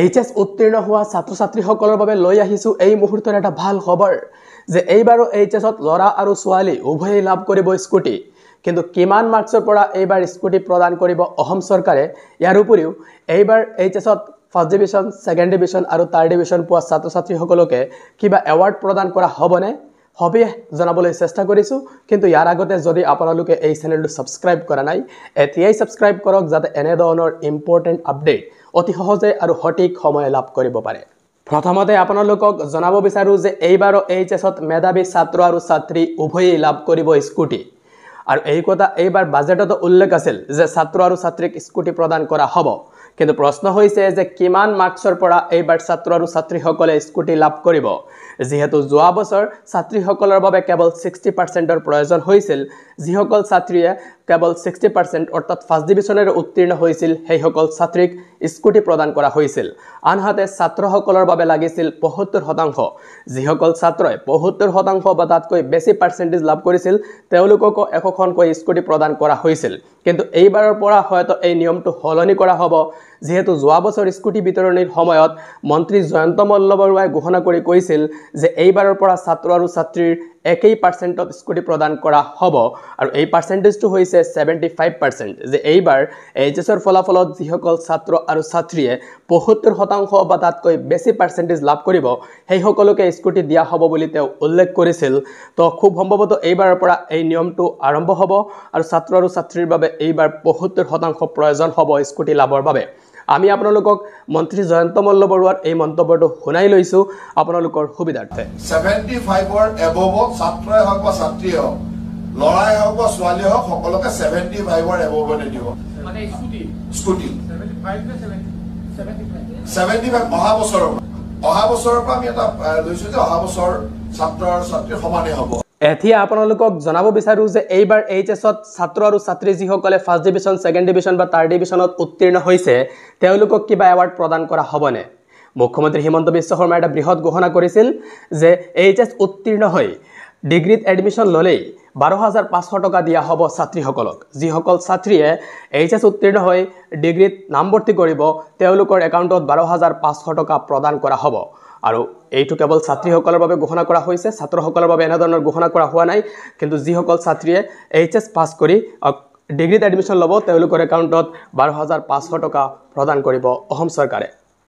H S উত্তীৰ্ণ হোৱা ছাত্ৰ ছাত্ৰীসকলৰ বাবে লৈ আহিছোঁ এই মুহূৰ্তৰ এটা ভাল খবৰ যে এইবাৰো এইচ এছত ল'ৰা আৰু ছোৱালী উভয়ে লাভ কৰিব স্কুটি কিন্তু কিমান মাৰ্কছৰ পৰা এইবাৰ স্কুটি প্ৰদান কৰিব অসম চৰকাৰে ইয়াৰ উপৰিও এইবাৰ এইচ এছত ফাৰ্ষ্ট ডিভিশ্যন ছেকেণ্ড ডিভিশ্যন আৰু থাৰ্ড ডিভিশ্যন পোৱা ছাত্ৰ ছাত্ৰীসকলকে কিবা এৱাৰ্ড প্ৰদান কৰা হ'বনে সবিশেষ জনাবলৈ চেষ্টা কৰিছোঁ কিন্তু ইয়াৰ আগতে যদি আপোনালোকে এই চেনেলটো ছাবস্ক্ৰাইব কৰা নাই এতিয়াই ছাবস্ক্ৰাইব কৰক যাতে এনেধৰণৰ ইম্পৰ্টেণ্ট আপডেট অতি সহজে আৰু সঠিক সময়ে লাভ কৰিব পাৰে প্ৰথমতে আপোনালোকক জনাব বিচাৰোঁ যে এইবাৰৰ এইচ এছত মেধাৱী ছাত্ৰ আৰু ছাত্ৰী উভয়েই লাভ কৰিব স্কুটি আৰু এই কথা এইবাৰ বাজেটতো উল্লেখ আছিল যে ছাত্ৰ আৰু ছাত্ৰীক স্কুটি প্ৰদান কৰা হ'ব কিন্তু প্ৰশ্ন হৈছে যে কিমান মাৰ্কছৰ পৰা এইবাৰ ছাত্ৰ আৰু ছাত্ৰীসকলে স্কুটি লাভ কৰিব যিহেতু যোৱা বছৰ ছাত্ৰীসকলৰ বাবে কেৱল ছিক্সটি পাৰ্চেণ্টৰ প্ৰয়োজন হৈছিল যিসকল ছাত্ৰীয়ে কেৱল ছিক্সটি পাৰ্চেণ্ট অৰ্থাৎ ফাৰ্ষ্ট ডিভিজনেৰে উত্তীৰ্ণ হৈছিল সেইসকল ছাত্ৰীক স্কুটি প্ৰদান কৰা হৈছিল আনহাতে ছাত্ৰসকলৰ বাবে লাগিছিল পঁসত্তৰ শতাংশ যিসকল ছাত্ৰই পঁসত্তৰ শতাংশ বা তাতকৈ বেছি পাৰ্চেণ্টেজ লাভ কৰিছিল তেওঁলোককো এশখনকৈ স্কুটি প্ৰদান কৰা হৈছিল কিন্তু এইবাৰৰ পৰা হয়তো এই নিয়মটো সলনি কৰা হ'ব যিহেতু যোৱা বছৰ স্কুটি বিতৰণীৰ সময়ত মন্ত্ৰী জয়ন্ত মল্ল বৰুৱাই ঘোষণা কৰি কৈছিল যে এইবাৰৰ পৰা ছাত্ৰ আৰু ছাত্ৰীৰ একেই পাৰ্চেণ্টত স্কুটি প্ৰদান কৰা হ'ব আৰু এই পাৰ্চেণ্টেজটো হৈছে ছেভেণ্টি ফাইভ পাৰ্চেণ্ট যে এইবাৰ এইচ এছৰ ফলাফলত যিসকল ছাত্ৰ আৰু ছাত্ৰীয়ে পয়সত্তৰ শতাংশ বা তাতকৈ বেছি পাৰ্চেণ্টেজ লাভ কৰিব সেইসকলকে স্কুটি দিয়া হ'ব বুলি তেওঁ উল্লেখ কৰিছিল তো খুব সম্ভৱতঃ এইবাৰৰ পৰা এই নিয়মটো আৰম্ভ হ'ব আৰু ছাত্ৰ আৰু ছাত্ৰীৰ বাবে এইবাৰ পয়সত্তৰ শতাংশ প্ৰয়োজন হ'ব স্কুটি লাভৰ বাবে আমি আপোনালোকক মন্ত্ৰী জয়ন্ত মল্ল বৰুৱাৰ এই মন্তব্যটো শুনাই লৈছো আপোনালোকৰ সুবিধাৰ্থে অহা বছৰৰ পৰা অহা বছৰৰ পৰা আমি এটা লৈছো যে অহা বছৰ ছাত্ৰ আৰু ছাত্ৰীৰ সমানেই হ'ব এতিয়া আপোনালোকক জনাব বিচাৰোঁ যে এইবাৰ এইচ এছত ছাত্ৰ আৰু ছাত্ৰী যিসকলে ফাৰ্ষ্ট ডিভিশ্যন ছেকেণ্ড ডিভিশ্যন বা থাৰ্ড ডিভিশ্যনত উত্তীৰ্ণ হৈছে তেওঁলোকক কিবা এৱাৰ্ড প্ৰদান কৰা হ'বনে মুখ্যমন্ত্ৰী হিমন্ত বিশ্ব শৰ্মাই এটা বৃহৎ ঘোষণা কৰিছিল যে এইচ এছ উত্তীৰ্ণ হৈ ডিগ্ৰীত এডমিশ্যন ল'লেই বাৰ হাজাৰ পাঁচশ টকা দিয়া হ'ব ছাত্ৰীসকলক যিসকল ছাত্ৰীয়ে এইচ এছ উত্তীৰ্ণ হৈ ডিগ্ৰীত নামভৰ্তি কৰিব তেওঁলোকৰ একাউণ্টত বাৰ হাজাৰ পাঁচশ টকা প্ৰদান কৰা হ'ব আৰু এইটো কেৱল ছাত্ৰীসকলৰ বাবে ঘোষণা কৰা হৈছে ছাত্ৰসকলৰ বাবে এনেধৰণৰ ঘোষণা কৰা হোৱা নাই কিন্তু যিসকল ছাত্ৰীয়ে এইচ এছ পাছ কৰি ডিগ্ৰীত এডমিশ্যন ল'ব তেওঁলোকৰ একাউণ্টত বাৰ হাজাৰ পাঁচশ টকা প্ৰদান কৰিব অসম চৰকাৰে